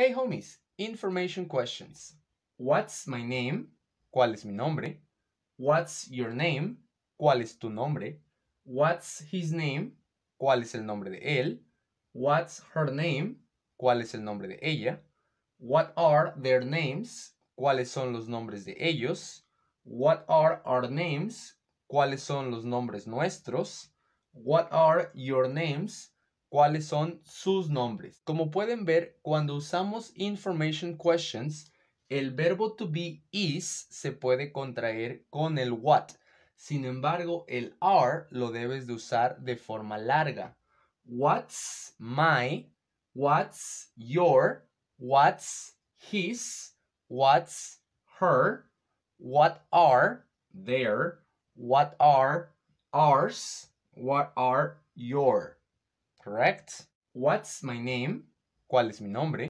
Hey homies, information questions. What's my name? ¿Cuál es mi nombre? What's your name? ¿Cuál es tu nombre? What's his name? ¿Cuál es el nombre de él? What's her name? ¿Cuál es el nombre de ella? What are their names? ¿Cuáles son los nombres de ellos? What are our names? ¿Cuáles son los nombres nuestros? What are your names? cuáles son sus nombres. Como pueden ver, cuando usamos information questions, el verbo to be is se puede contraer con el what. Sin embargo, el are lo debes de usar de forma larga. What's my, what's your, what's his, what's her, what are their, what are ours, what are your. correct? What's my name? ¿Cuál es mi nombre?